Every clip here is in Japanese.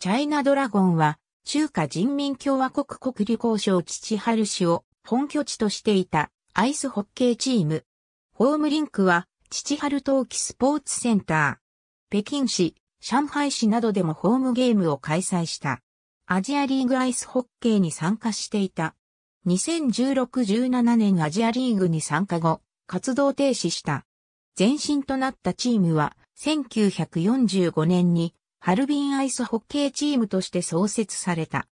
チャイナドラゴンは、中華人民共和国国立交渉父春市を本拠地としていたアイスホッケーチーム。ホームリンクは、父春冬季スポーツセンター。北京市、上海市などでもホームゲームを開催した。アジアリーグアイスホッケーに参加していた。2016-17年アジアリーグに参加後、活動停止した。前身となったチームは、1945年にハルビンアイスホッケーチームとして創設された。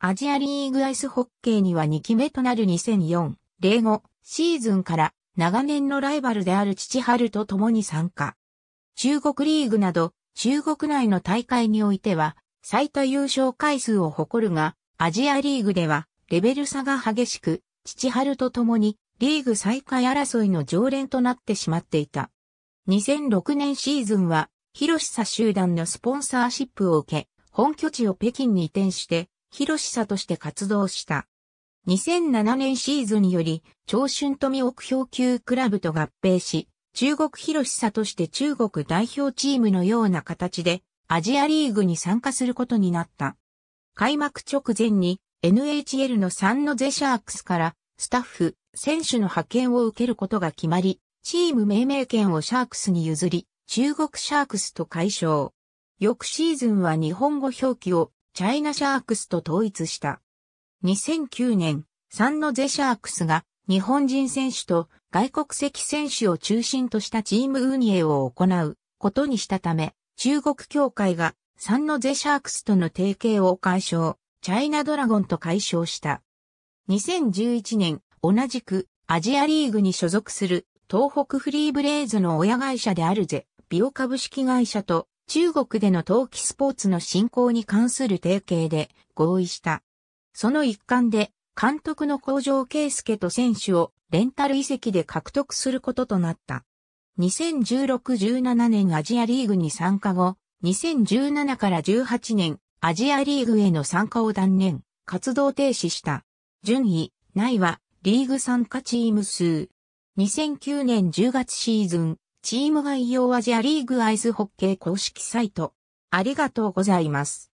アジアリーグアイスホッケーには2期目となる2004、05シーズンから長年のライバルである父春と共に参加。中国リーグなど中国内の大会においては最多優勝回数を誇るが、アジアリーグではレベル差が激しく、父春と共にリーグ再開争いの常連となってしまっていた。2006年シーズンは広久集団のスポンサーシップを受け、本拠地を北京に移転して、広久として活動した。2007年シーズンにより、長春富奥標級クラブと合併し、中国広久として中国代表チームのような形で、アジアリーグに参加することになった。開幕直前に NHL のサンノゼシャークスからスタッフ、選手の派遣を受けることが決まり、チーム命名権をシャークスに譲り、中国シャークスと解消。翌シーズンは日本語表記をチャイナシャークスと統一した。2009年、サンノゼシャークスが日本人選手と外国籍選手を中心としたチーム運営を行うことにしたため、中国協会がサンノゼシャークスとの提携を解消、チャイナドラゴンと解消した。2011年、同じくアジアリーグに所属する東北フリーブレイズの親会社であるゼビオ株式会社と中国での冬季スポーツの振興に関する提携で合意した。その一環で、監督の工場圭介と選手をレンタル遺跡で獲得することとなった。2016-17年アジアリーグに参加後、2017から18年、アジアリーグへの参加を断念、活動停止した。順位、ないは、リーグ参加チーム数。2009年10月シーズン、チーム概要はアリーグアイスホッケー公式サイト。ありがとうございます。